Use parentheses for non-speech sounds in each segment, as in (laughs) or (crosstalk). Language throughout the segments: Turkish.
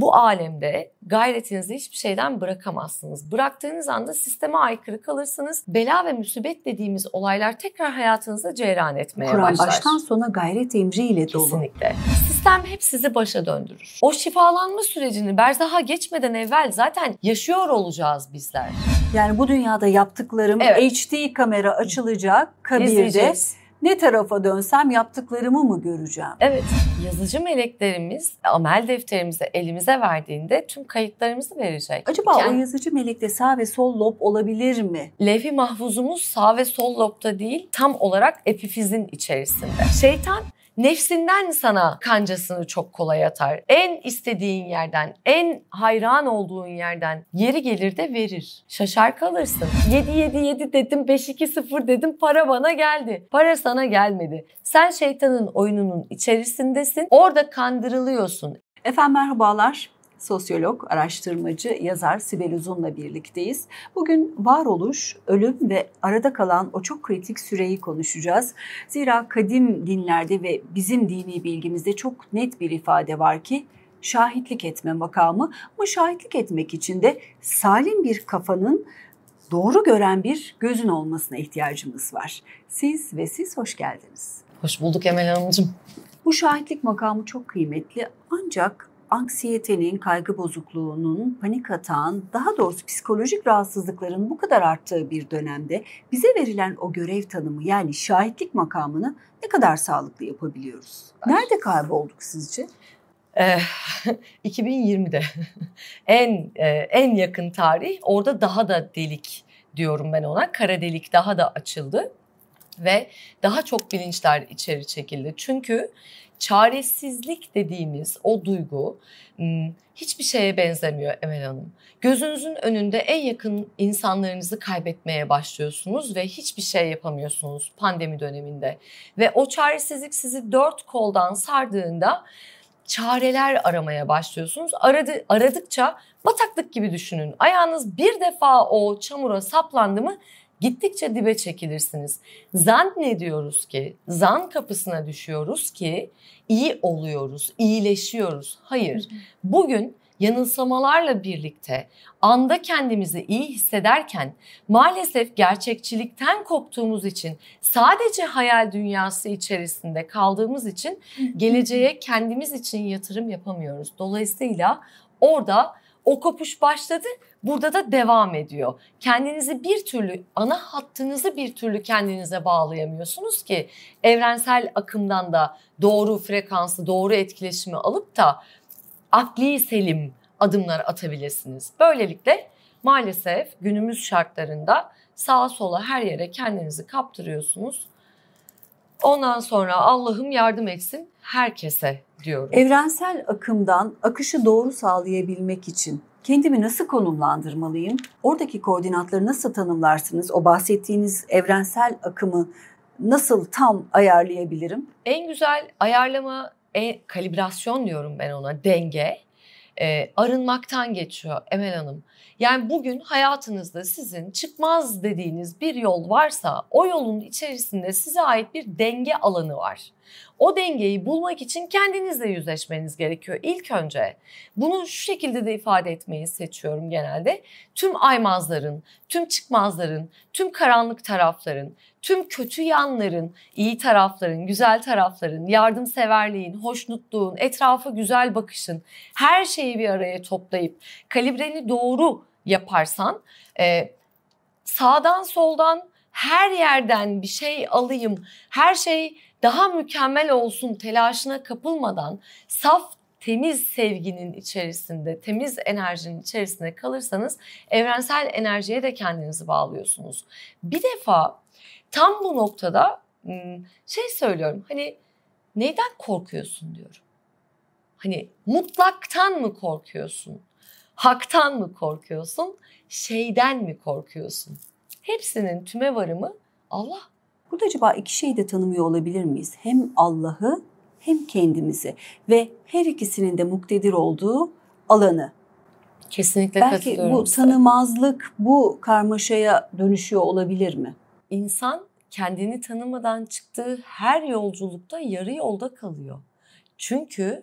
bu alemde gayretinizi hiçbir şeyden bırakamazsınız. Bıraktığınız anda sisteme aykırı kalırsınız. Bela ve müsibet dediğimiz olaylar tekrar hayatınızda cereyan etmeye Kur'an başlar. baştan sona gayret emriyle dolu. Kesinlikle. Sistem hep sizi başa döndürür. O şifalanma sürecini berzaha geçmeden evvel zaten yaşıyor olacağız bizler. Yani bu dünyada yaptıklarım evet. HD kamera açılacak kabirde. İzleyeceğiz ne tarafa dönsem yaptıklarımı mı göreceğim? Evet, yazıcı meleklerimiz amel defterimizi elimize verdiğinde tüm kayıtlarımızı verecek. Acaba yani, o yazıcı melekte sağ ve sol lob olabilir mi? Levh-i mahfuzumuz sağ ve sol lobta değil, tam olarak epifizin içerisinde. Şeytan Nefsinden sana kancasını çok kolay atar. En istediğin yerden, en hayran olduğun yerden yeri gelir de verir. Şaşar kalırsın. 7 7 7 dedim, 5 2 0 dedim, para bana geldi. Para sana gelmedi. Sen şeytanın oyununun içerisindesin. Orada kandırılıyorsun. Efendim merhabalar sosyolog, araştırmacı, yazar Sibel Uzun'la birlikteyiz. Bugün varoluş, ölüm ve arada kalan o çok kritik süreyi konuşacağız. Zira kadim dinlerde ve bizim dini bilgimizde çok net bir ifade var ki şahitlik etme makamı bu şahitlik etmek için de salim bir kafanın doğru gören bir gözün olmasına ihtiyacımız var. Siz ve siz hoş geldiniz. Hoş bulduk Emel Hanımcığım. Bu şahitlik makamı çok kıymetli ancak anksiyetenin, kaygı bozukluğunun, panik atağın, daha doğrusu psikolojik rahatsızlıkların bu kadar arttığı bir dönemde bize verilen o görev tanımı yani şahitlik makamını ne kadar sağlıklı yapabiliyoruz? Nerede kaybolduk sizce? 2020'de eh, (laughs) (laughs) en eh, en yakın tarih orada daha da delik diyorum ben ona. Kara delik daha da açıldı ve daha çok bilinçler içeri çekildi. Çünkü çaresizlik dediğimiz o duygu hiçbir şeye benzemiyor Emel Hanım. Gözünüzün önünde en yakın insanlarınızı kaybetmeye başlıyorsunuz ve hiçbir şey yapamıyorsunuz pandemi döneminde. Ve o çaresizlik sizi dört koldan sardığında çareler aramaya başlıyorsunuz. Aradı, aradıkça bataklık gibi düşünün. Ayağınız bir defa o çamura saplandı mı gittikçe dibe çekilirsiniz. Zan ne diyoruz ki, zan kapısına düşüyoruz ki iyi oluyoruz, iyileşiyoruz. Hayır. Bugün yanılsamalarla birlikte anda kendimizi iyi hissederken maalesef gerçekçilikten koptuğumuz için sadece hayal dünyası içerisinde kaldığımız için geleceğe kendimiz için yatırım yapamıyoruz. Dolayısıyla orada o kopuş başladı, burada da devam ediyor. Kendinizi bir türlü, ana hattınızı bir türlü kendinize bağlayamıyorsunuz ki evrensel akımdan da doğru frekansı, doğru etkileşimi alıp da akli selim adımlar atabilirsiniz. Böylelikle maalesef günümüz şartlarında sağa sola her yere kendinizi kaptırıyorsunuz. Ondan sonra Allah'ım yardım etsin herkese diyorum. Evrensel akımdan akışı doğru sağlayabilmek için kendimi nasıl konumlandırmalıyım? Oradaki koordinatları nasıl tanımlarsınız? O bahsettiğiniz evrensel akımı nasıl tam ayarlayabilirim? En güzel ayarlama, en, kalibrasyon diyorum ben ona, denge e, arınmaktan geçiyor Emel Hanım. Yani bugün hayatınızda sizin çıkmaz dediğiniz bir yol varsa o yolun içerisinde size ait bir denge alanı var. O dengeyi bulmak için kendinizle yüzleşmeniz gerekiyor ilk önce. Bunu şu şekilde de ifade etmeyi seçiyorum genelde. Tüm aymazların, tüm çıkmazların, tüm karanlık tarafların, tüm kötü yanların, iyi tarafların, güzel tarafların, yardımseverliğin, hoşnutluğun, etrafa güzel bakışın her şeyi bir araya toplayıp kalibreni doğru yaparsan e, sağdan soldan her yerden bir şey alayım, her şey daha mükemmel olsun telaşına kapılmadan saf temiz sevginin içerisinde, temiz enerjinin içerisinde kalırsanız evrensel enerjiye de kendinizi bağlıyorsunuz. Bir defa tam bu noktada şey söylüyorum hani neyden korkuyorsun diyorum. Hani mutlaktan mı korkuyorsun? Haktan mı korkuyorsun? Şeyden mi korkuyorsun? Hepsinin tüme varımı Allah. Burada acaba iki şeyi de tanımıyor olabilir miyiz? Hem Allah'ı hem kendimizi ve her ikisinin de muktedir olduğu alanı. Kesinlikle Belki katılıyorum. Belki bu tanımazlık bu karmaşaya dönüşüyor olabilir mi? İnsan kendini tanımadan çıktığı her yolculukta yarı yolda kalıyor. Çünkü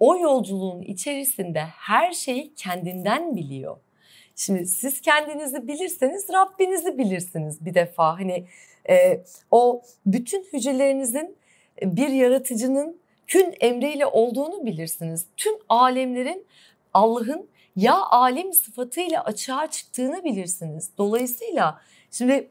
o yolculuğun içerisinde her şeyi kendinden biliyor. Şimdi siz kendinizi bilirseniz Rabbinizi bilirsiniz bir defa. Hani e, o bütün hücrelerinizin bir yaratıcının kün emriyle olduğunu bilirsiniz. Tüm alemlerin Allah'ın ya alim sıfatıyla açığa çıktığını bilirsiniz. Dolayısıyla şimdi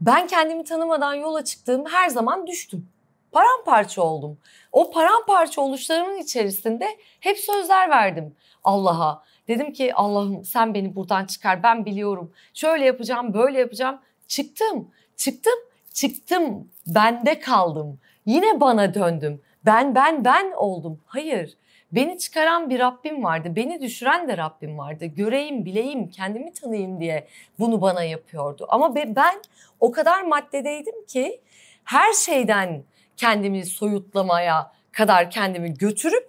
ben kendimi tanımadan yola çıktığım her zaman düştüm. Paramparça oldum. O paramparça oluşlarımın içerisinde hep sözler verdim Allah'a. Dedim ki Allah'ım sen beni buradan çıkar ben biliyorum. Şöyle yapacağım böyle yapacağım. Çıktım çıktım çıktım bende kaldım. Yine bana döndüm ben ben ben oldum. Hayır. Beni çıkaran bir Rabbim vardı. Beni düşüren de Rabbim vardı. Göreyim, bileyim, kendimi tanıyayım diye bunu bana yapıyordu. Ama ben o kadar maddedeydim ki her şeyden kendimi soyutlamaya kadar kendimi götürüp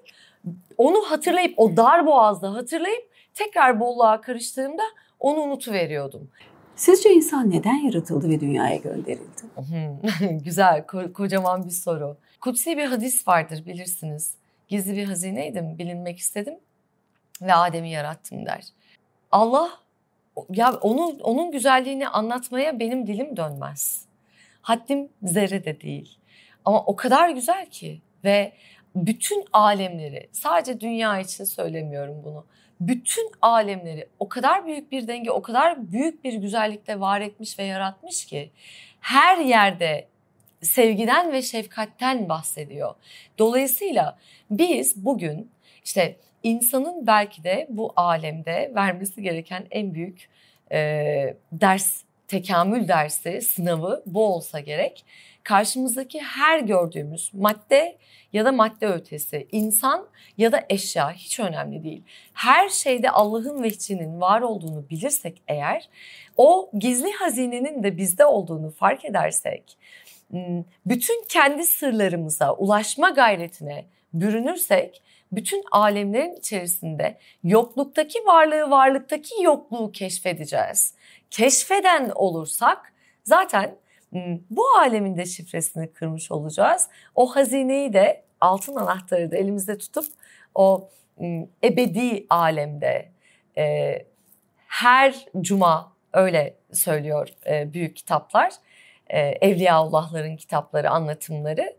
onu hatırlayıp o dar boğazda hatırlayıp tekrar bolluğa karıştığımda onu unutuveriyordum. Sizce insan neden yaratıldı ve dünyaya gönderildi? Hmm, (laughs) güzel, ko- kocaman bir soru. Kutsi bir hadis vardır bilirsiniz. Gizli bir hazineydim, bilinmek istedim ve Adem'i yarattım der. Allah ya onun onun güzelliğini anlatmaya benim dilim dönmez. Haddim zerre de değil. Ama o kadar güzel ki ve bütün alemleri sadece dünya için söylemiyorum bunu bütün alemleri o kadar büyük bir denge, o kadar büyük bir güzellikle var etmiş ve yaratmış ki her yerde sevgiden ve şefkatten bahsediyor. Dolayısıyla biz bugün işte insanın belki de bu alemde vermesi gereken en büyük e, ders tekamül dersi, sınavı bu olsa gerek. Karşımızdaki her gördüğümüz madde ya da madde ötesi, insan ya da eşya hiç önemli değil. Her şeyde Allah'ın vehcinin var olduğunu bilirsek eğer, o gizli hazinenin de bizde olduğunu fark edersek, bütün kendi sırlarımıza ulaşma gayretine bürünürsek bütün alemlerin içerisinde yokluktaki varlığı varlıktaki yokluğu keşfedeceğiz keşfeden olursak zaten bu alemin de şifresini kırmış olacağız. O hazineyi de altın anahtarı da elimizde tutup o ebedi alemde e, her cuma öyle söylüyor e, büyük kitaplar. E, Evliyaullah'ların kitapları, anlatımları.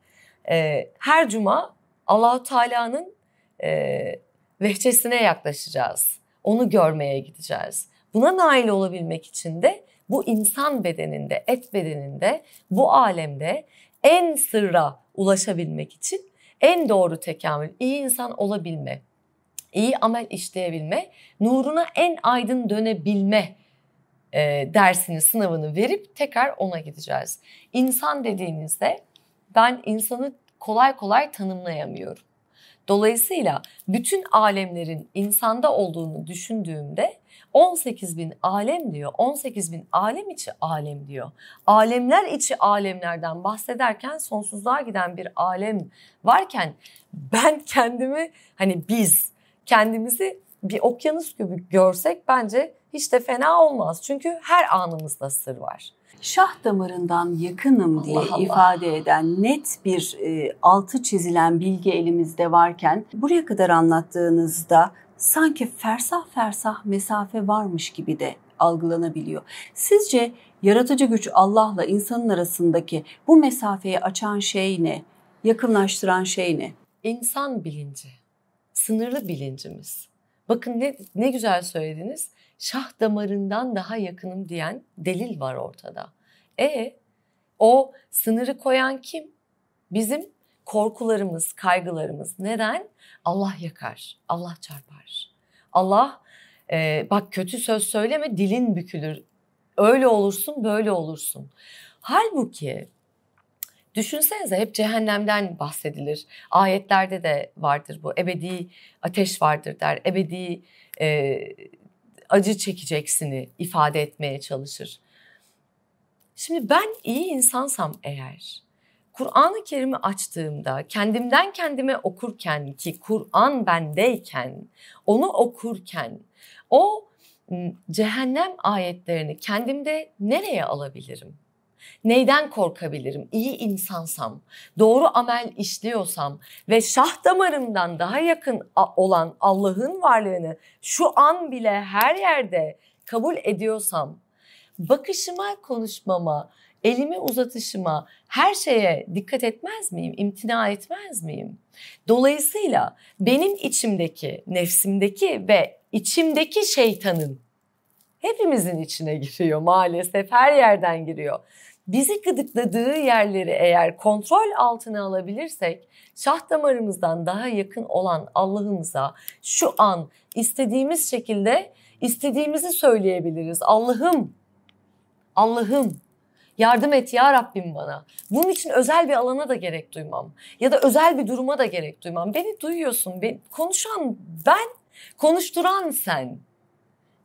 E, her cuma Allahu Teala'nın e, vehçesine yaklaşacağız. Onu görmeye gideceğiz. Buna nail olabilmek için de bu insan bedeninde, et bedeninde, bu alemde en sırra ulaşabilmek için en doğru tekamül, iyi insan olabilme, iyi amel işleyebilme, nuruna en aydın dönebilme e, dersini, sınavını verip tekrar ona gideceğiz. İnsan dediğinizde ben insanı kolay kolay tanımlayamıyorum. Dolayısıyla bütün alemlerin insanda olduğunu düşündüğümde 18 bin alem diyor. 18 bin alem içi alem diyor. Alemler içi alemlerden bahsederken sonsuzluğa giden bir alem varken ben kendimi hani biz kendimizi bir okyanus gibi görsek bence hiç de fena olmaz. Çünkü her anımızda sır var. Şah damarından yakınım diye Allah. ifade eden net bir e, altı çizilen bilgi elimizde varken buraya kadar anlattığınızda sanki fersah fersah mesafe varmış gibi de algılanabiliyor. Sizce yaratıcı güç Allah'la insanın arasındaki bu mesafeyi açan şey ne? Yakınlaştıran şey ne? İnsan bilinci, sınırlı bilincimiz. Bakın ne, ne güzel söylediniz. Şah damarından daha yakınım diyen delil var ortada. E o sınırı koyan kim? Bizim korkularımız, kaygılarımız. Neden? Allah yakar, Allah çarpar. Allah e, bak kötü söz söyleme dilin bükülür. Öyle olursun, böyle olursun. Halbuki Düşünsenize hep cehennemden bahsedilir. Ayetlerde de vardır bu. Ebedi ateş vardır der. Ebedi e, acı çekeceksini ifade etmeye çalışır. Şimdi ben iyi insansam eğer Kur'an-ı Kerim'i açtığımda kendimden kendime okurken ki Kur'an bendeyken onu okurken o cehennem ayetlerini kendimde nereye alabilirim? Neyden korkabilirim? İyi insansam, doğru amel işliyorsam ve şah damarımdan daha yakın olan Allah'ın varlığını şu an bile her yerde kabul ediyorsam, bakışıma, konuşmama, elimi uzatışıma, her şeye dikkat etmez miyim? İmtina etmez miyim? Dolayısıyla benim içimdeki, nefsimdeki ve içimdeki şeytanın hepimizin içine giriyor maalesef her yerden giriyor bizi gıdıkladığı yerleri eğer kontrol altına alabilirsek şah damarımızdan daha yakın olan Allah'ımıza şu an istediğimiz şekilde istediğimizi söyleyebiliriz. Allah'ım, Allah'ım yardım et ya Rabbim bana. Bunun için özel bir alana da gerek duymam ya da özel bir duruma da gerek duymam. Beni duyuyorsun, beni, konuşan ben, konuşturan sen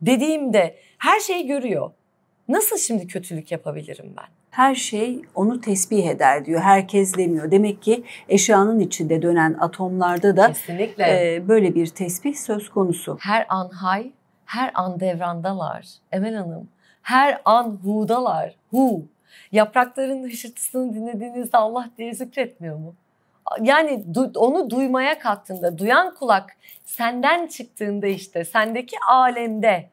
dediğimde her şeyi görüyor. Nasıl şimdi kötülük yapabilirim ben? her şey onu tesbih eder diyor. Herkes demiyor. Demek ki eşyanın içinde dönen atomlarda da Kesinlikle. E, böyle bir tesbih söz konusu. Her an hay, her an devrandalar. Emel Hanım, her an hu'dalar. Hu. Yaprakların hışırtısını dinlediğinizde Allah diye zikretmiyor mu? Yani du- onu duymaya kattığında, duyan kulak senden çıktığında işte, sendeki alemde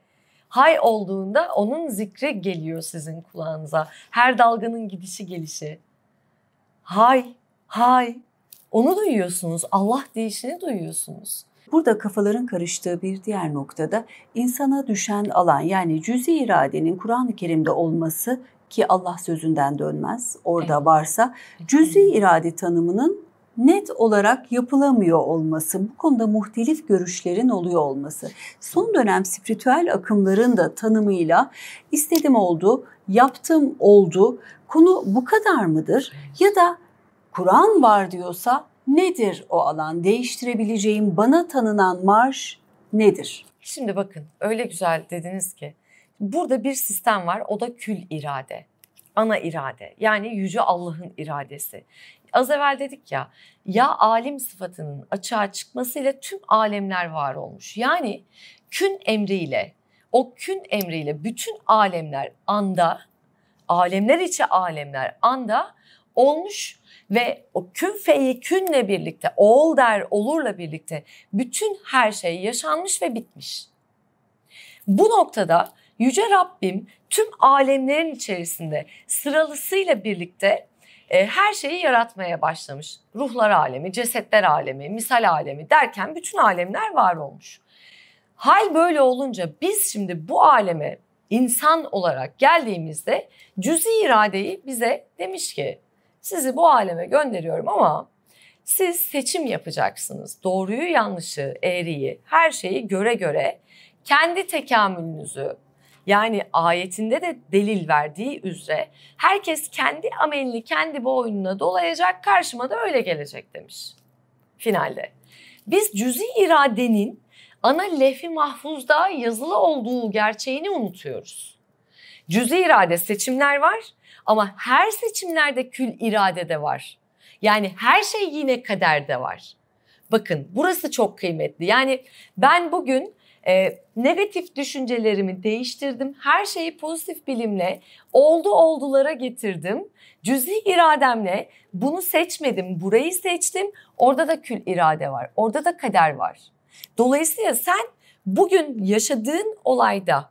Hay olduğunda onun zikri geliyor sizin kulağınıza. Her dalganın gidişi gelişi. Hay, hay. Onu duyuyorsunuz. Allah değişini duyuyorsunuz. Burada kafaların karıştığı bir diğer noktada insana düşen alan yani cüzi iradenin Kur'an-ı Kerim'de olması ki Allah sözünden dönmez orada evet. varsa cüzi irade tanımının net olarak yapılamıyor olması, bu konuda muhtelif görüşlerin oluyor olması, son dönem spiritüel akımların da tanımıyla istedim oldu, yaptım oldu, konu bu kadar mıdır? Ya da Kur'an var diyorsa nedir o alan? Değiştirebileceğim bana tanınan marş nedir? Şimdi bakın öyle güzel dediniz ki burada bir sistem var o da kül irade ana irade yani yüce Allah'ın iradesi az evvel dedik ya ya alim sıfatının açığa çıkmasıyla tüm alemler var olmuş. Yani kün emriyle o kün emriyle bütün alemler anda alemler içi alemler anda olmuş ve o kün feyi künle birlikte ol der olurla birlikte bütün her şey yaşanmış ve bitmiş. Bu noktada Yüce Rabbim tüm alemlerin içerisinde sıralısıyla birlikte e, her şeyi yaratmaya başlamış. Ruhlar alemi, cesetler alemi, misal alemi derken bütün alemler var olmuş. Hal böyle olunca biz şimdi bu aleme insan olarak geldiğimizde cüzi iradeyi bize demiş ki sizi bu aleme gönderiyorum ama siz seçim yapacaksınız. Doğruyu, yanlışı, eğriyi, her şeyi göre göre kendi tekamülünüzü, yani ayetinde de delil verdiği üzere herkes kendi amelini kendi boynuna dolayacak karşıma da öyle gelecek demiş finalde. Biz cüzi iradenin ana lehfi mahfuzda yazılı olduğu gerçeğini unutuyoruz. Cüzi irade seçimler var ama her seçimlerde kül irade de var. Yani her şey yine kaderde var. Bakın burası çok kıymetli. Yani ben bugün e, negatif düşüncelerimi değiştirdim. Her şeyi pozitif bilimle oldu oldulara getirdim. Cüzi irademle bunu seçmedim. Burayı seçtim. Orada da kül irade var. Orada da kader var. Dolayısıyla sen bugün yaşadığın olayda,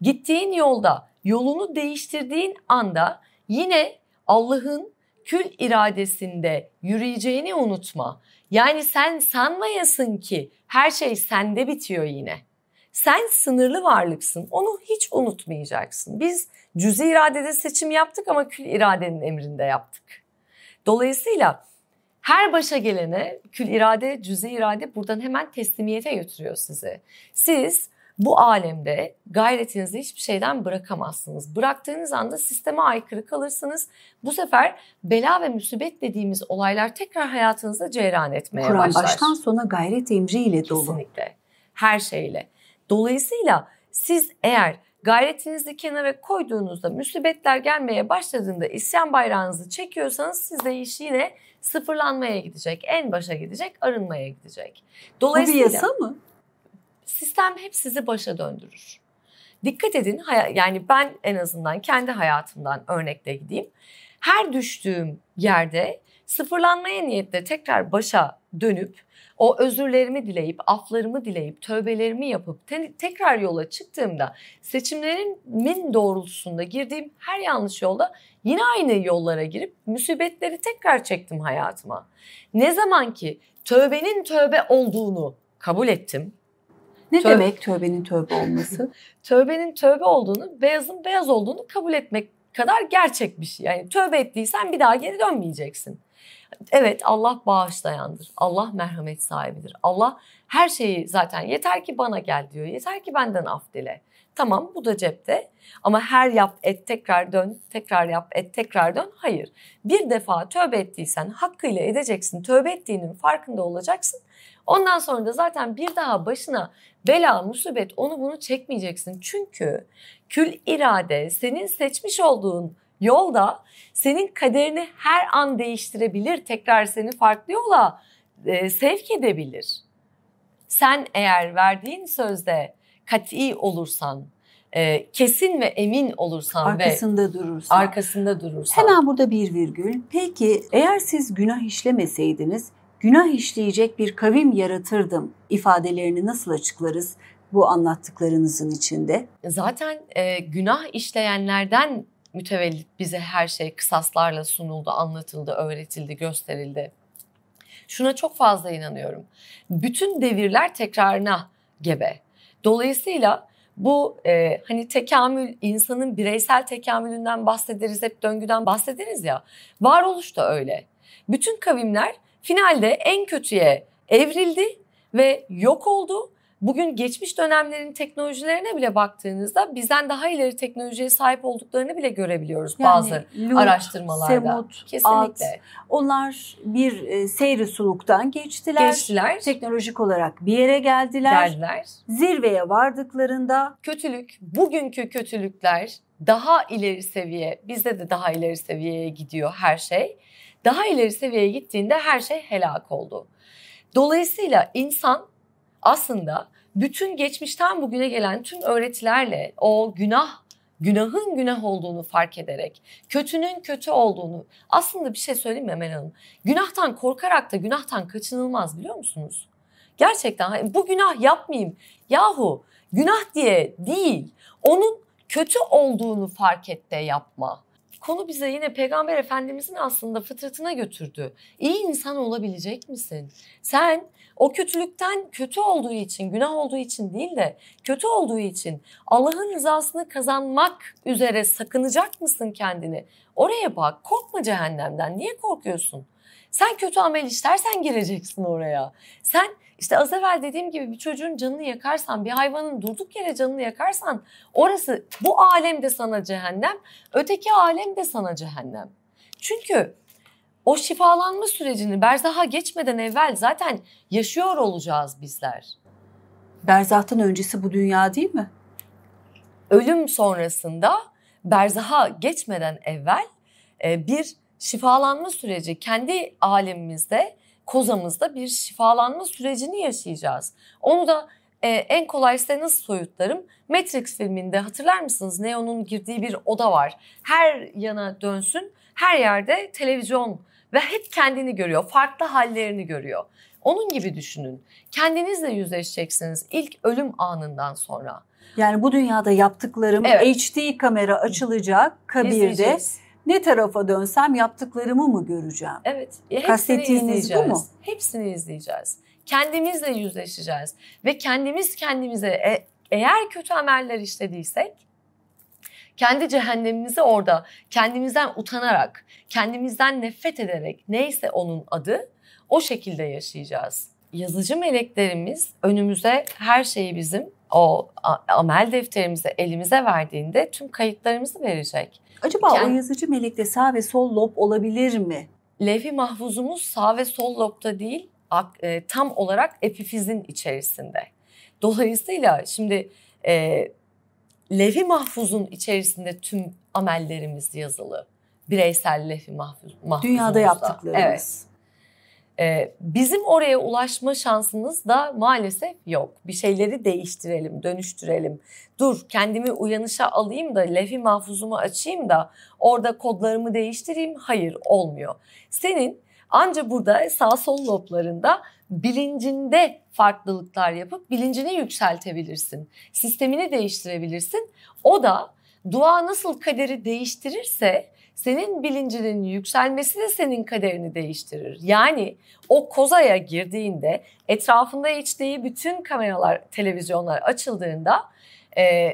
gittiğin yolda, yolunu değiştirdiğin anda yine Allah'ın kül iradesinde yürüyeceğini unutma. Yani sen sanmayasın ki her şey sende bitiyor yine. Sen sınırlı varlıksın. Onu hiç unutmayacaksın. Biz cüzi iradede seçim yaptık ama kül iradenin emrinde yaptık. Dolayısıyla her başa gelene kül irade, cüzi irade buradan hemen teslimiyete götürüyor sizi. Siz bu alemde gayretinizi hiçbir şeyden bırakamazsınız. Bıraktığınız anda sisteme aykırı kalırsınız. Bu sefer bela ve müsibet dediğimiz olaylar tekrar hayatınızda cereyan etmeye Kur'an başlar. Kur'an baştan sona gayret emriyle dolu. Kesinlikle. Her şeyle. Dolayısıyla siz eğer gayretinizi kenara koyduğunuzda müsibetler gelmeye başladığında isyan bayrağınızı çekiyorsanız size iş yine sıfırlanmaya gidecek, en başa gidecek, arınmaya gidecek. Dolayısıyla Bu bir yasa mı? Sistem hep sizi başa döndürür. Dikkat edin yani ben en azından kendi hayatımdan örnekle gideyim. Her düştüğüm yerde sıfırlanmaya niyetle tekrar başa dönüp o özürlerimi dileyip, aflarımı dileyip, tövbelerimi yapıp te- tekrar yola çıktığımda seçimlerimin doğrultusunda girdiğim her yanlış yolda yine aynı yollara girip müsibetleri tekrar çektim hayatıma. Ne zaman ki tövbenin tövbe olduğunu kabul ettim. Ne tövbe, demek tövbenin tövbe olması? (laughs) tövbenin tövbe olduğunu, beyazın beyaz olduğunu kabul etmek kadar gerçek bir şey. Yani tövbe ettiysen bir daha geri dönmeyeceksin. Evet Allah bağışlayandır. Allah merhamet sahibidir. Allah her şeyi zaten yeter ki bana gel diyor. Yeter ki benden af dile. Tamam bu da cepte ama her yap et tekrar dön, tekrar yap et tekrar dön. Hayır. Bir defa tövbe ettiysen hakkıyla edeceksin. Tövbe ettiğinin farkında olacaksın. Ondan sonra da zaten bir daha başına bela, musibet onu bunu çekmeyeceksin. Çünkü kül irade senin seçmiş olduğun Yolda senin kaderini her an değiştirebilir, tekrar seni farklı yola e, sevk edebilir. Sen eğer verdiğin sözde kat'i olursan, e, kesin ve emin olursan arkasında ve durursan. arkasında durursan. Hemen burada bir virgül. Peki eğer siz günah işlemeseydiniz, günah işleyecek bir kavim yaratırdım ifadelerini nasıl açıklarız? bu anlattıklarınızın içinde. Zaten e, günah işleyenlerden mütevellit bize her şey kısaslarla sunuldu, anlatıldı, öğretildi, gösterildi. Şuna çok fazla inanıyorum. Bütün devirler tekrarına gebe. Dolayısıyla bu e, hani tekamül insanın bireysel tekamülünden bahsederiz hep döngüden bahsederiz ya varoluş da öyle. Bütün kavimler finalde en kötüye evrildi ve yok oldu Bugün geçmiş dönemlerin teknolojilerine bile baktığınızda bizden daha ileri teknolojiye sahip olduklarını bile görebiliyoruz yani, bazı Luke, araştırmalarda. Semut, Kesinlikle. At, onlar bir e, seyri suluktan geçtiler. Geçtiler. Teknolojik olarak bir yere geldiler. Geldiler. Zirveye vardıklarında kötülük, bugünkü kötülükler daha ileri seviye, bizde de daha ileri seviyeye gidiyor her şey. Daha ileri seviyeye gittiğinde her şey helak oldu. Dolayısıyla insan aslında bütün geçmişten bugüne gelen tüm öğretilerle o günah günahın günah olduğunu fark ederek, kötünün kötü olduğunu, aslında bir şey söyleyeyim mi Emel Hanım? Günahtan korkarak da günahtan kaçınılmaz biliyor musunuz? Gerçekten bu günah yapmayayım. Yahu günah diye değil, onun kötü olduğunu fark et de yapma. Konu bize yine Peygamber Efendimizin aslında fıtratına götürdü. İyi insan olabilecek misin? Sen o kötülükten kötü olduğu için, günah olduğu için değil de kötü olduğu için Allah'ın rızasını kazanmak üzere sakınacak mısın kendini? Oraya bak. Korkma cehennemden. Niye korkuyorsun? Sen kötü amel işlersen gireceksin oraya. Sen işte az evvel dediğim gibi bir çocuğun canını yakarsan, bir hayvanın durduk yere canını yakarsan orası bu alem de sana cehennem, öteki alem de sana cehennem. Çünkü o şifalanma sürecini berzaha geçmeden evvel zaten yaşıyor olacağız bizler. Berzahtan öncesi bu dünya değil mi? Ölüm sonrasında berzaha geçmeden evvel e, bir şifalanma süreci kendi alemimizde kozamızda bir şifalanma sürecini yaşayacağız. Onu da e, en kolay size nasıl soyutlarım? Matrix filminde hatırlar mısınız? Neo'nun girdiği bir oda var. Her yana dönsün, her yerde televizyon ve hep kendini görüyor, farklı hallerini görüyor. Onun gibi düşünün. Kendinizle yüzleşeceksiniz ilk ölüm anından sonra. Yani bu dünyada yaptıklarım evet. HD kamera açılacak kabirde. Ne tarafa dönsem yaptıklarımı mı göreceğim? Evet. Hepsini Kastettiğiniz bu mu? Hepsini izleyeceğiz. Kendimizle yüzleşeceğiz ve kendimiz kendimize e eğer kötü ameller işlediysek kendi cehennemimizi orada kendimizden utanarak, kendimizden nefret ederek neyse onun adı o şekilde yaşayacağız. Yazıcı meleklerimiz önümüze her şeyi bizim o amel defterimize elimize verdiğinde tüm kayıtlarımızı verecek. Acaba yani, o yazıcı melekte sağ ve sol lob olabilir mi? Levh-i mahfuzumuz sağ ve sol lobta değil e, tam olarak epifizin içerisinde. Dolayısıyla şimdi e, levh-i mahfuzun içerisinde tüm amellerimiz yazılı. Bireysel levh-i mahfuz, mahfuzumuzda. Dünyada yaptıklarımız. Evet. Ee, bizim oraya ulaşma şansımız da maalesef yok. Bir şeyleri değiştirelim, dönüştürelim. Dur kendimi uyanışa alayım da levh-i mahfuzumu açayım da orada kodlarımı değiştireyim. Hayır olmuyor. Senin anca burada sağ sol loblarında bilincinde farklılıklar yapıp bilincini yükseltebilirsin. Sistemini değiştirebilirsin. O da dua nasıl kaderi değiştirirse senin bilincinin yükselmesi de senin kaderini değiştirir. Yani o kozaya girdiğinde etrafında içtiği bütün kameralar, televizyonlar açıldığında e,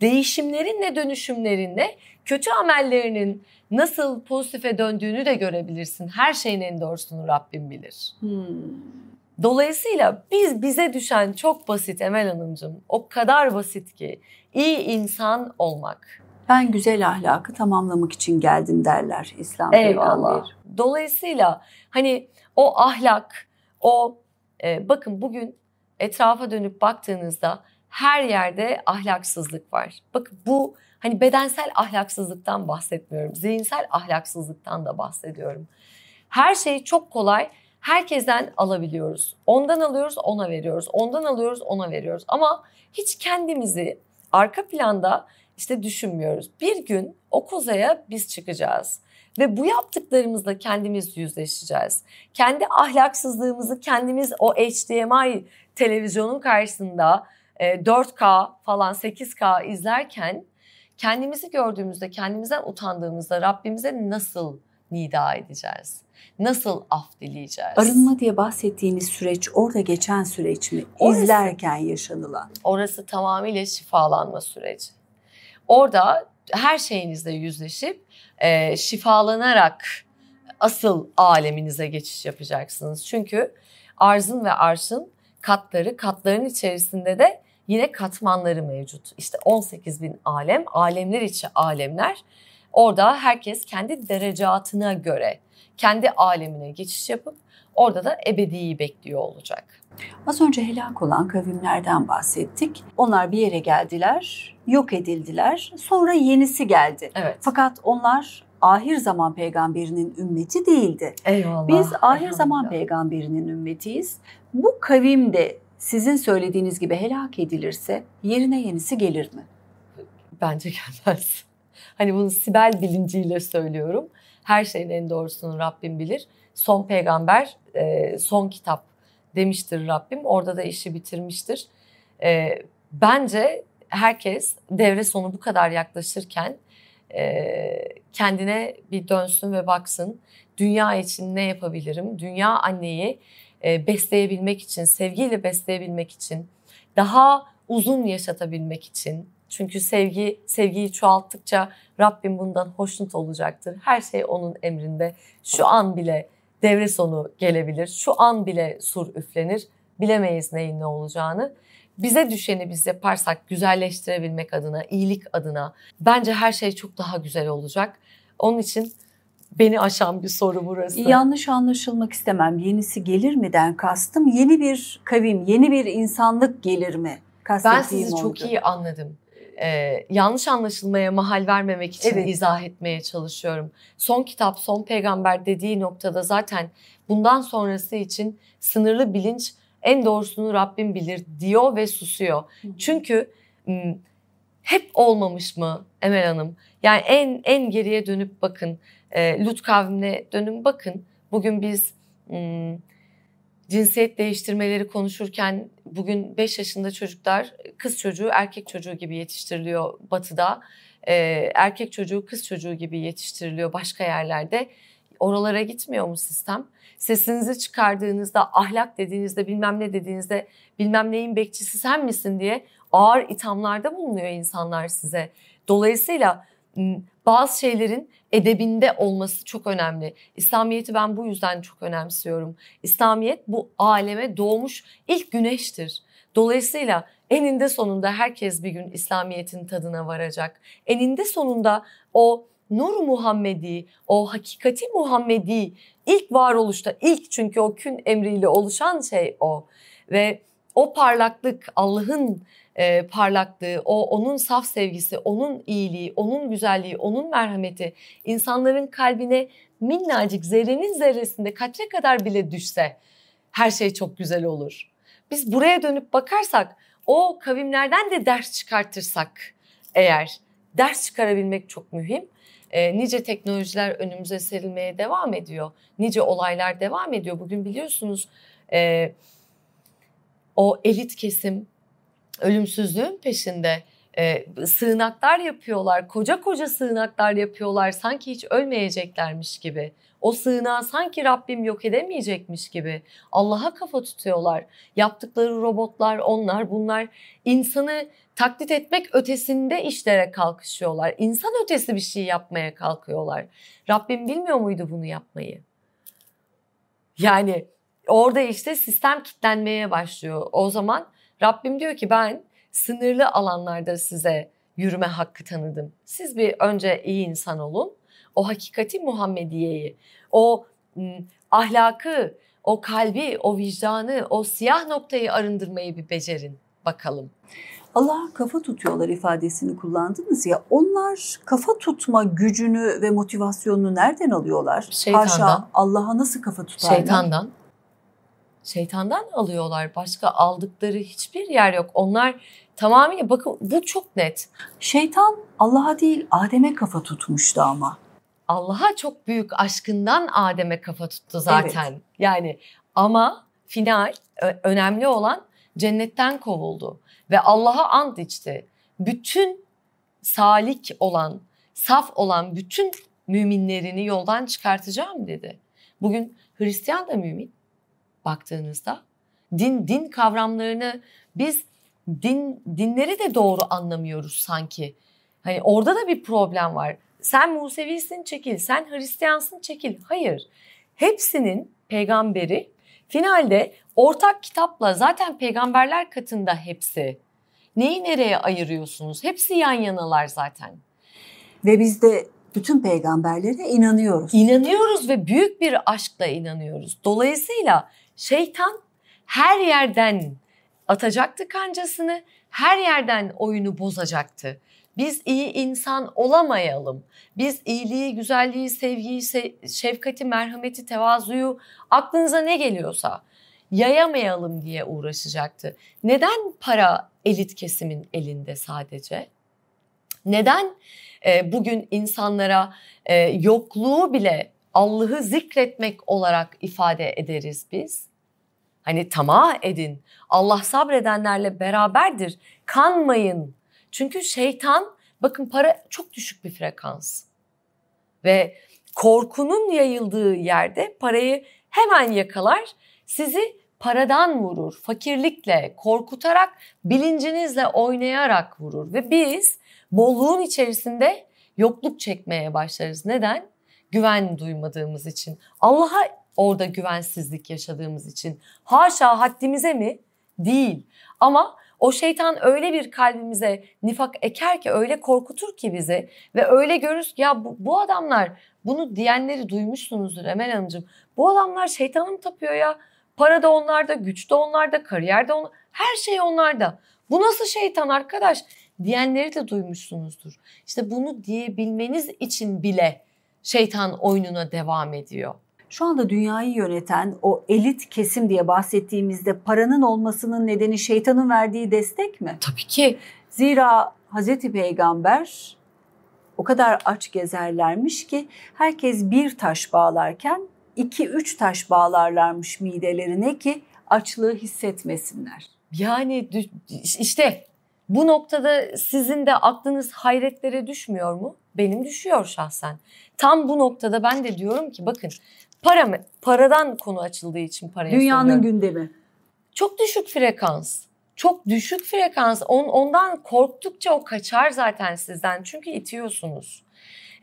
değişimlerinle dönüşümlerinle kötü amellerinin nasıl pozitife döndüğünü de görebilirsin. Her şeyin en doğrusunu Rabbim bilir. Hmm. Dolayısıyla biz bize düşen çok basit Emel Hanımcığım. O kadar basit ki iyi insan olmak. Ben güzel ahlakı tamamlamak için geldim derler İslam Eyvallah. Peygamber. Dolayısıyla hani o ahlak, o e, bakın bugün etrafa dönüp baktığınızda her yerde ahlaksızlık var. Bak bu hani bedensel ahlaksızlıktan bahsetmiyorum. Zihinsel ahlaksızlıktan da bahsediyorum. Her şeyi çok kolay herkesten alabiliyoruz. Ondan alıyoruz, ona veriyoruz. Ondan alıyoruz, ona veriyoruz. Ama hiç kendimizi arka planda işte düşünmüyoruz. Bir gün o kozaya biz çıkacağız. Ve bu yaptıklarımızla kendimiz yüzleşeceğiz. Kendi ahlaksızlığımızı kendimiz o HDMI televizyonun karşısında 4K e, falan 8K izlerken kendimizi gördüğümüzde, kendimizden utandığımızda Rabbimize nasıl nida edeceğiz? Nasıl af dileyeceğiz? Arınma diye bahsettiğiniz süreç orada geçen süreç mi? Orası, İzlerken yaşanılan. Orası tamamıyla şifalanma süreci. Orada her şeyinizle yüzleşip e, şifalanarak asıl aleminize geçiş yapacaksınız. Çünkü arzın ve arşın katları, katların içerisinde de yine katmanları mevcut. İşte 18 bin alem, alemler içi alemler. Orada herkes kendi derecatına göre kendi alemine geçiş yapıp orada da ebediyi bekliyor olacak. Az önce helak olan kavimlerden bahsettik. Onlar bir yere geldiler, yok edildiler. Sonra yenisi geldi. Evet. Fakat onlar ahir zaman peygamberinin ümmeti değildi. Eyvallah. Biz ahir zaman peygamberinin ümmetiyiz. Bu kavim de sizin söylediğiniz gibi helak edilirse yerine yenisi gelir mi? Bence gelmez. Hani bunu Sibel bilinciyle söylüyorum. Her şeyin en doğrusunu Rabbim bilir. Son peygamber, e, son kitap demiştir Rabbim. Orada da işi bitirmiştir. E, bence herkes devre sonu bu kadar yaklaşırken e, kendine bir dönsün ve baksın. Dünya için ne yapabilirim? Dünya anneyi e, besleyebilmek için, sevgiyle besleyebilmek için, daha uzun yaşatabilmek için. Çünkü sevgi sevgiyi çoğalttıkça Rabbim bundan hoşnut olacaktır. Her şey onun emrinde. Şu an bile devre sonu gelebilir. Şu an bile sur üflenir. Bilemeyiz neyin ne olacağını. Bize düşeni biz yaparsak güzelleştirebilmek adına, iyilik adına bence her şey çok daha güzel olacak. Onun için beni aşan bir soru burası. Yanlış anlaşılmak istemem. Yenisi gelir mi'den kastım yeni bir kavim, yeni bir insanlık gelir mi? Ben sizi oldu. çok iyi anladım. Ee, yanlış anlaşılmaya mahal vermemek için evet. izah etmeye çalışıyorum. Son kitap, son peygamber dediği noktada zaten bundan sonrası için sınırlı bilinç en doğrusunu Rabbim bilir diyor ve susuyor. Çünkü hep olmamış mı Emel Hanım? Yani en en geriye dönüp bakın. E, Lut kavmine dönün bakın. Bugün biz m, hmm, cinsiyet değiştirmeleri konuşurken bugün 5 yaşında çocuklar kız çocuğu erkek çocuğu gibi yetiştiriliyor batıda. E, erkek çocuğu kız çocuğu gibi yetiştiriliyor başka yerlerde. Oralara gitmiyor mu sistem? Sesinizi çıkardığınızda, ahlak dediğinizde, bilmem ne dediğinizde, bilmem neyin bekçisi sen misin diye ağır ithamlarda bulunuyor insanlar size. Dolayısıyla hmm, bazı şeylerin edebinde olması çok önemli. İslamiyet'i ben bu yüzden çok önemsiyorum. İslamiyet bu aleme doğmuş ilk güneştir. Dolayısıyla eninde sonunda herkes bir gün İslamiyet'in tadına varacak. Eninde sonunda o Nur Muhammedi, o hakikati Muhammedi ilk varoluşta, ilk çünkü o kün emriyle oluşan şey o. Ve o parlaklık Allah'ın e, parlaklığı, o onun saf sevgisi, onun iyiliği, onun güzelliği, onun merhameti insanların kalbine minnacık zerrenin zerresinde katre kadar bile düşse her şey çok güzel olur. Biz buraya dönüp bakarsak o kavimlerden de ders çıkartırsak eğer ders çıkarabilmek çok mühim. E, nice teknolojiler önümüze serilmeye devam ediyor. Nice olaylar devam ediyor. Bugün biliyorsunuz e, o elit kesim ölümsüzlüğün peşinde e, sığınaklar yapıyorlar. Koca koca sığınaklar yapıyorlar sanki hiç ölmeyeceklermiş gibi. O sığınağı sanki Rabbim yok edemeyecekmiş gibi. Allah'a kafa tutuyorlar. Yaptıkları robotlar onlar bunlar insanı taklit etmek ötesinde işlere kalkışıyorlar. İnsan ötesi bir şey yapmaya kalkıyorlar. Rabbim bilmiyor muydu bunu yapmayı? Yani Orada işte sistem kitlenmeye başlıyor. O zaman Rabbim diyor ki ben sınırlı alanlarda size yürüme hakkı tanıdım. Siz bir önce iyi insan olun. O hakikati Muhammediye'yi, o ahlakı, o kalbi, o vicdanı, o siyah noktayı arındırmayı bir becerin bakalım. Allah'a kafa tutuyorlar ifadesini kullandınız ya. Onlar kafa tutma gücünü ve motivasyonunu nereden alıyorlar? Şeytandan. Haşa Allah'a nasıl kafa tutarlar? Şeytandan şeytandan alıyorlar. Başka aldıkları hiçbir yer yok. Onlar tamamıyla bakın bu çok net. Şeytan Allah'a değil Adem'e kafa tutmuştu ama. Allah'a çok büyük aşkından Adem'e kafa tuttu zaten. Evet. Yani ama final önemli olan cennetten kovuldu ve Allah'a ant içti. Bütün salik olan, saf olan bütün müminlerini yoldan çıkartacağım dedi. Bugün Hristiyan da mümin, baktığınızda din din kavramlarını biz din dinleri de doğru anlamıyoruz sanki. Hani orada da bir problem var. Sen Musevisin çekil, sen Hristiyansın çekil. Hayır. Hepsinin peygamberi finalde ortak kitapla zaten peygamberler katında hepsi. Neyi nereye ayırıyorsunuz? Hepsi yan yanalar zaten. Ve biz de bütün peygamberlere inanıyoruz. İnanıyoruz ve büyük bir aşkla inanıyoruz. Dolayısıyla Şeytan her yerden atacaktı kancasını, her yerden oyunu bozacaktı. Biz iyi insan olamayalım. Biz iyiliği, güzelliği, sevgiyi, şefkati, merhameti, tevazuyu aklınıza ne geliyorsa yayamayalım diye uğraşacaktı. Neden para elit kesimin elinde sadece? Neden e, bugün insanlara e, yokluğu bile Allah'ı zikretmek olarak ifade ederiz biz? Hani tamah edin. Allah sabredenlerle beraberdir. Kanmayın. Çünkü şeytan bakın para çok düşük bir frekans. Ve korkunun yayıldığı yerde parayı hemen yakalar. Sizi paradan vurur. Fakirlikle, korkutarak, bilincinizle oynayarak vurur. Ve biz bolluğun içerisinde yokluk çekmeye başlarız. Neden? Güven duymadığımız için. Allah'a orada güvensizlik yaşadığımız için. Haşa haddimize mi? Değil. Ama o şeytan öyle bir kalbimize nifak eker ki öyle korkutur ki bizi ve öyle görürüz ki ya bu, bu adamlar bunu diyenleri duymuşsunuzdur Emel Hanımcığım. Bu adamlar şeytanı mı tapıyor ya. Para da onlarda, güç de onlarda, kariyer de onlarda. Her şey onlarda. Bu nasıl şeytan arkadaş diyenleri de duymuşsunuzdur. İşte bunu diyebilmeniz için bile şeytan oyununa devam ediyor. Şu anda dünyayı yöneten o elit kesim diye bahsettiğimizde paranın olmasının nedeni şeytanın verdiği destek mi? Tabii ki. Zira Hazreti Peygamber o kadar aç gezerlermiş ki herkes bir taş bağlarken iki üç taş bağlarlarmış midelerine ki açlığı hissetmesinler. Yani işte bu noktada sizin de aklınız hayretlere düşmüyor mu? Benim düşüyor şahsen. Tam bu noktada ben de diyorum ki bakın Para mı? Paradan konu açıldığı için paraya Dünyanın soruyorum. gündemi. Çok düşük frekans. Çok düşük frekans. On, ondan korktukça o kaçar zaten sizden. Çünkü itiyorsunuz.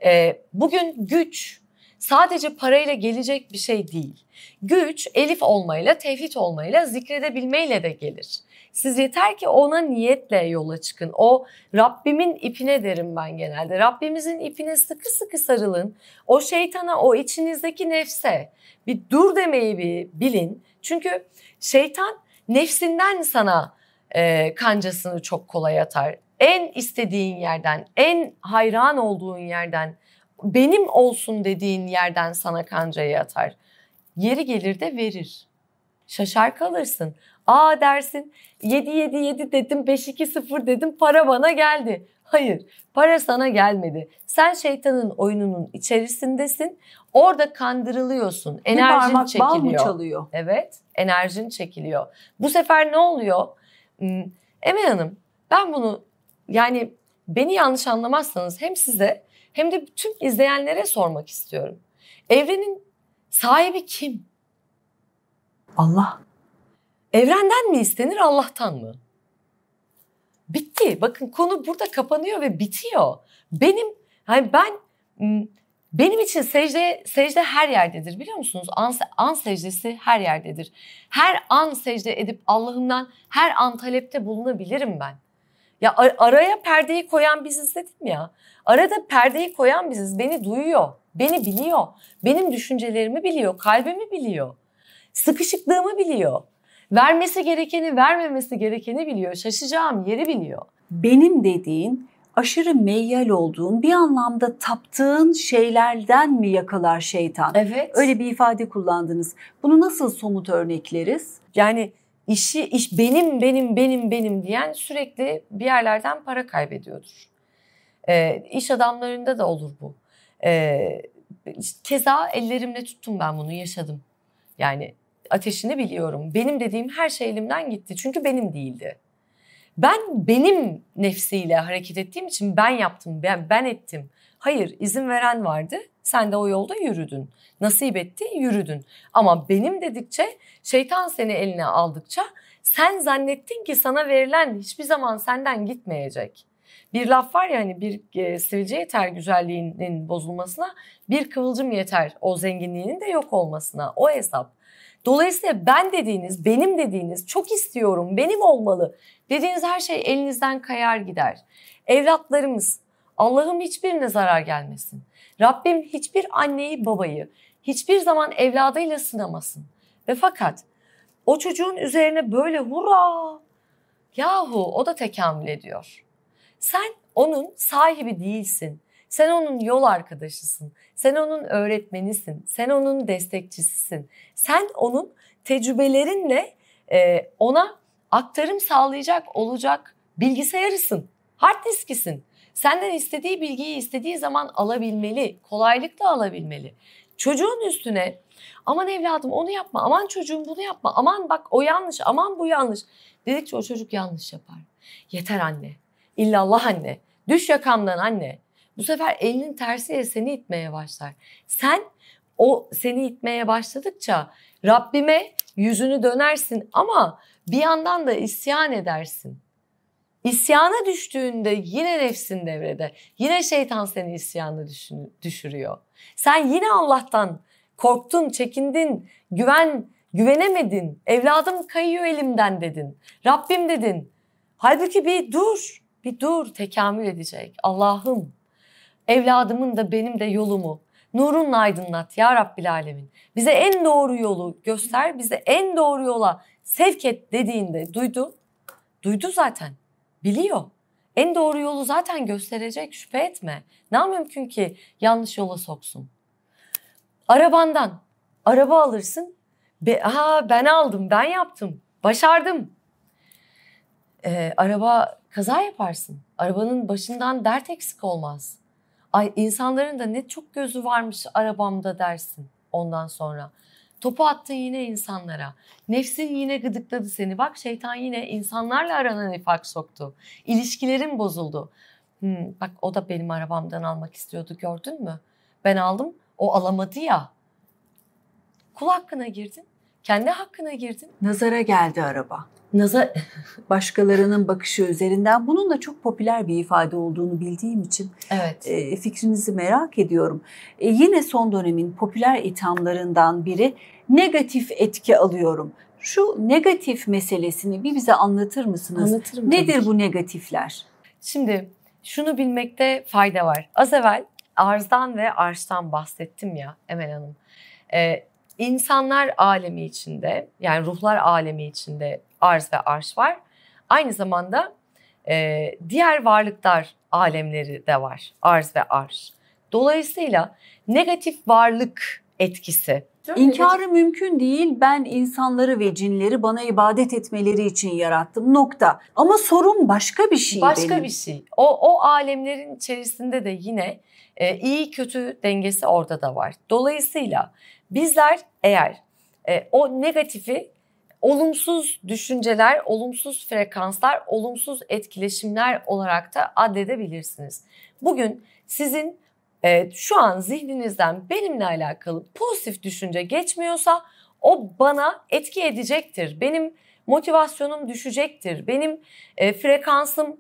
Ee, bugün güç sadece parayla gelecek bir şey değil. Güç elif olmayla, tevhid olmayla, zikredebilmeyle de gelir. Siz yeter ki ona niyetle yola çıkın. O Rabbimin ipine derim ben genelde. Rabbimizin ipine sıkı sıkı sarılın. O şeytana, o içinizdeki nefse bir dur demeyi bir bilin. Çünkü şeytan nefsinden sana e, kancasını çok kolay atar. En istediğin yerden, en hayran olduğun yerden, benim olsun dediğin yerden sana kancayı atar. Yeri gelir de verir. Şaşar kalırsın. Aa dersin 7 7 7 dedim 5 2 0 dedim para bana geldi. Hayır para sana gelmedi. Sen şeytanın oyununun içerisindesin. Orada kandırılıyorsun. Enerjin Bir çekiliyor. bal mı çalıyor? Evet enerjin çekiliyor. Bu sefer ne oluyor? Hmm, Emel Hanım ben bunu yani beni yanlış anlamazsanız hem size hem de tüm izleyenlere sormak istiyorum. Evrenin sahibi kim? Allah. Evrenden mi istenir Allah'tan mı? Bitti. Bakın konu burada kapanıyor ve bitiyor. Benim hani ben benim için secde secde her yerdedir biliyor musunuz? An, an secdesi her yerdedir. Her an secde edip Allah'ımdan her an talepte bulunabilirim ben. Ya ar- araya perdeyi koyan biziz dedim ya. Arada perdeyi koyan biziz. Beni duyuyor, beni biliyor. Benim düşüncelerimi biliyor, kalbimi biliyor. Sıkışıklığımı biliyor. Vermesi gerekeni, vermemesi gerekeni biliyor. Şaşacağım yeri biliyor. Benim dediğin aşırı meyyal olduğun, bir anlamda taptığın şeylerden mi yakalar şeytan? Evet. Öyle bir ifade kullandınız. Bunu nasıl somut örnekleriz? Yani işi iş benim benim benim benim diyen sürekli bir yerlerden para kaybediyordur. E, iş adamlarında da olur bu. E, keza ellerimle tuttum ben bunu yaşadım. Yani ateşini biliyorum. Benim dediğim her şey elimden gitti. Çünkü benim değildi. Ben benim nefsiyle hareket ettiğim için ben yaptım, ben, ben ettim. Hayır, izin veren vardı. Sen de o yolda yürüdün. Nasip etti, yürüdün. Ama benim dedikçe, şeytan seni eline aldıkça sen zannettin ki sana verilen hiçbir zaman senden gitmeyecek. Bir laf var ya hani bir e, sivilce yeter güzelliğinin bozulmasına, bir kıvılcım yeter o zenginliğinin de yok olmasına. O hesap. Dolayısıyla ben dediğiniz, benim dediğiniz, çok istiyorum, benim olmalı dediğiniz her şey elinizden kayar gider. Evlatlarımız, Allah'ım hiçbirine zarar gelmesin. Rabbim hiçbir anneyi, babayı hiçbir zaman evladıyla sınamasın. Ve fakat o çocuğun üzerine böyle hurra yahu o da tekamül ediyor. Sen onun sahibi değilsin. Sen onun yol arkadaşısın. Sen onun öğretmenisin. Sen onun destekçisisin. Sen onun tecrübelerinle e, ona aktarım sağlayacak olacak bilgisayarısın. Hard diskisin. Senden istediği bilgiyi istediği zaman alabilmeli, kolaylıkla alabilmeli. Çocuğun üstüne aman evladım onu yapma, aman çocuğum bunu yapma, aman bak o yanlış, aman bu yanlış. Dedikçe o çocuk yanlış yapar. Yeter anne, illallah anne, düş yakamdan anne, bu sefer elinin tersiyle seni itmeye başlar. Sen o seni itmeye başladıkça Rabbime yüzünü dönersin ama bir yandan da isyan edersin. İsyana düştüğünde yine nefsin devrede. Yine şeytan seni isyanla düşürüyor. Sen yine Allah'tan korktun, çekindin, güven güvenemedin. Evladım kayıyor elimden dedin. Rabbim dedin. Halbuki bir dur, bir dur tekamül edecek. Allah'ım evladımın da benim de yolumu nurunla aydınlat ya Rabbil Alemin. Bize en doğru yolu göster, bize en doğru yola sevk et dediğinde duydu. Duydu zaten, biliyor. En doğru yolu zaten gösterecek, şüphe etme. Ne mümkün ki yanlış yola soksun. Arabandan, araba alırsın. Be, ha ben aldım, ben yaptım, başardım. Ee, araba kaza yaparsın. Arabanın başından dert eksik olmaz. Ay insanların da ne çok gözü varmış arabamda dersin ondan sonra. Topu attın yine insanlara. Nefsin yine gıdıkladı seni. Bak şeytan yine insanlarla arana nifak soktu. İlişkilerin bozuldu. Hmm, bak o da benim arabamdan almak istiyordu gördün mü? Ben aldım o alamadı ya. Kul hakkına girdin. Kendi hakkına girdin. Nazara geldi araba naza (laughs) başkalarının bakışı üzerinden bunun da çok popüler bir ifade olduğunu bildiğim için evet. e, fikrinizi merak ediyorum. E, yine son dönemin popüler ithamlarından biri negatif etki alıyorum. Şu negatif meselesini bir bize anlatır mısınız? Anlatırım Nedir tabii. bu negatifler? Şimdi şunu bilmekte fayda var. Az evvel arzdan ve arştan bahsettim ya Emel Hanım. Ee, insanlar alemi içinde yani ruhlar alemi içinde arz ve arş var. Aynı zamanda e, diğer varlıklar alemleri de var. Arz ve arş. Dolayısıyla negatif varlık etkisi. İnkarı mümkün değil. Ben insanları ve cinleri bana ibadet etmeleri için yarattım. Nokta. Ama sorun başka bir şey. Başka benim. bir şey. O o alemlerin içerisinde de yine e, iyi kötü dengesi orada da var. Dolayısıyla bizler eğer e, o negatifi olumsuz düşünceler, olumsuz frekanslar, olumsuz etkileşimler olarak da addedebilirsiniz. Bugün sizin e, şu an zihninizden benimle alakalı pozitif düşünce geçmiyorsa o bana etki edecektir. Benim motivasyonum düşecektir. Benim e, frekansım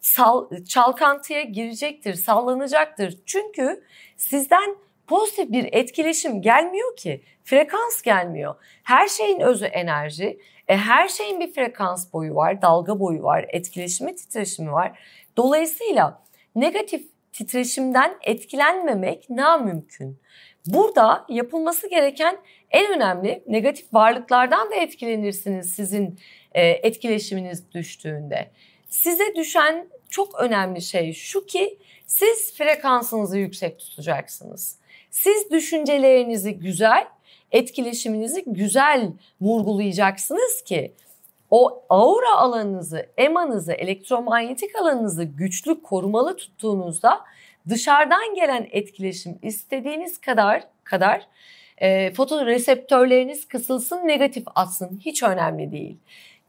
sal, çalkantıya girecektir, sallanacaktır. Çünkü sizden pozitif bir etkileşim gelmiyor ki. Frekans gelmiyor. Her şeyin özü enerji. E, her şeyin bir frekans boyu var, dalga boyu var, etkileşimi, titreşimi var. Dolayısıyla negatif titreşimden etkilenmemek mümkün. Burada yapılması gereken en önemli negatif varlıklardan da etkilenirsiniz sizin e, etkileşiminiz düştüğünde. Size düşen çok önemli şey şu ki siz frekansınızı yüksek tutacaksınız. Siz düşüncelerinizi güzel, etkileşiminizi güzel vurgulayacaksınız ki o aura alanınızı, emanızı, elektromanyetik alanınızı güçlü, korumalı tuttuğunuzda dışarıdan gelen etkileşim istediğiniz kadar kadar e, fotoreseptörleriniz kısılsın, negatif atsın hiç önemli değil.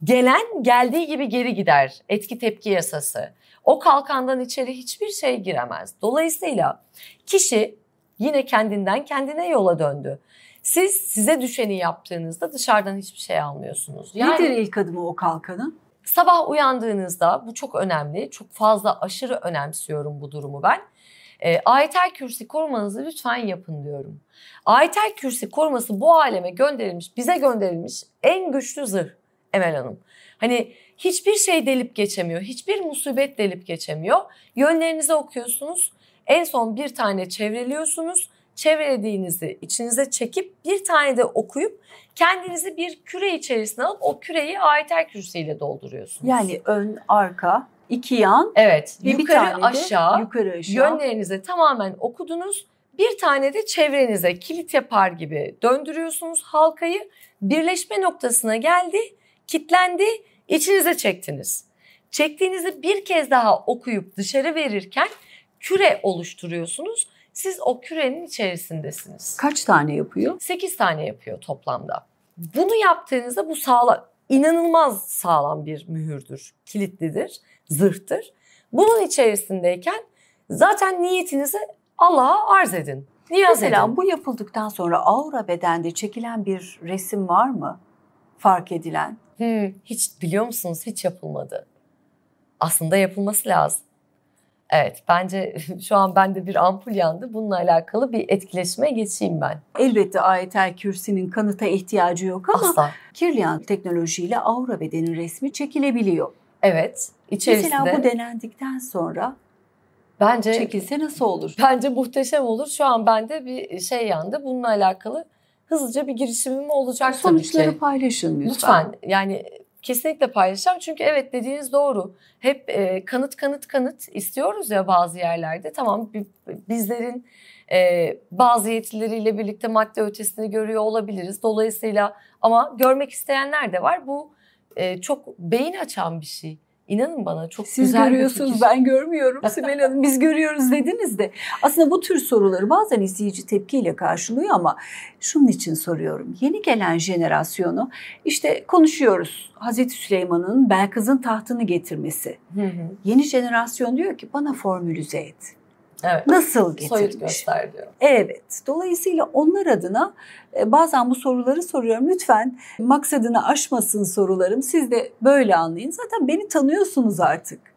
Gelen geldiği gibi geri gider. Etki tepki yasası. O kalkandan içeri hiçbir şey giremez. Dolayısıyla kişi Yine kendinden kendine yola döndü. Siz size düşeni yaptığınızda dışarıdan hiçbir şey almıyorsunuz. Yani, Nedir ilk adımı o kalkanın? Sabah uyandığınızda bu çok önemli. Çok fazla aşırı önemsiyorum bu durumu ben. E, ee, ayetel kürsi korumanızı lütfen yapın diyorum. Ayetel kürsi koruması bu aleme gönderilmiş, bize gönderilmiş en güçlü zırh Emel Hanım. Hani hiçbir şey delip geçemiyor, hiçbir musibet delip geçemiyor. Yönlerinizi okuyorsunuz. En son bir tane çevreliyorsunuz. Çevrelediğinizi içinize çekip bir tane de okuyup kendinizi bir küre içerisine alıp o küreyi ayetel kürsüyle dolduruyorsunuz. Yani ön, arka, iki yan. Evet. Ve yukarı, bir tane de, yukarı aşağı yönlerinize tamamen okudunuz. Bir tane de çevrenize kilit yapar gibi döndürüyorsunuz halkayı. Birleşme noktasına geldi, kitlendi, içinize çektiniz. Çektiğinizi bir kez daha okuyup dışarı verirken küre oluşturuyorsunuz. Siz o kürenin içerisindesiniz. Kaç tane yapıyor? 8 tane yapıyor toplamda. Bunu yaptığınızda bu sağla inanılmaz sağlam bir mühürdür, kilitlidir, zırhtır. Bunun içerisindeyken zaten niyetinizi Allah'a arz edin. Niyaz Mesela edin. bu yapıldıktan sonra aura bedende çekilen bir resim var mı? Fark edilen. Hmm, hiç biliyor musunuz hiç yapılmadı. Aslında yapılması lazım. Evet bence (laughs) şu an bende bir ampul yandı. Bununla alakalı bir etkileşime geçeyim ben. Elbette ayetel kürsinin kanıta ihtiyacı yok ama Asla. kirliyan teknolojiyle aura bedenin resmi çekilebiliyor. Evet. Içerisinde... Mesela bu denendikten sonra bence çekilse nasıl olur? Bence muhteşem olur. Şu an bende bir şey yandı. Bununla alakalı hızlıca bir girişimim olacak Sonuçları tabii ki. Sonuçları paylaşın lütfen. Lütfen yani Kesinlikle paylaşacağım çünkü evet dediğiniz doğru. Hep e, kanıt kanıt kanıt istiyoruz ya bazı yerlerde. Tamam bizlerin e, bazı yetileriyle birlikte madde ötesini görüyor olabiliriz. Dolayısıyla ama görmek isteyenler de var. Bu e, çok beyin açan bir şey. İnanın bana çok Siz güzel görüyorsunuz bir ben görmüyorum Sibel Hanım biz görüyoruz (laughs) dediniz de. Aslında bu tür soruları bazen izleyici tepkiyle karşılıyor ama şunun için soruyorum. Yeni gelen jenerasyonu işte konuşuyoruz Hazreti Süleyman'ın Belkız'ın tahtını getirmesi. Hı hı. Yeni jenerasyon diyor ki bana formülize et. Evet. Nasıl getirmiş? Soyut göster diyor. Evet. Dolayısıyla onlar adına e, bazen bu soruları soruyorum. Lütfen maksadını aşmasın sorularım. Siz de böyle anlayın. Zaten beni tanıyorsunuz artık.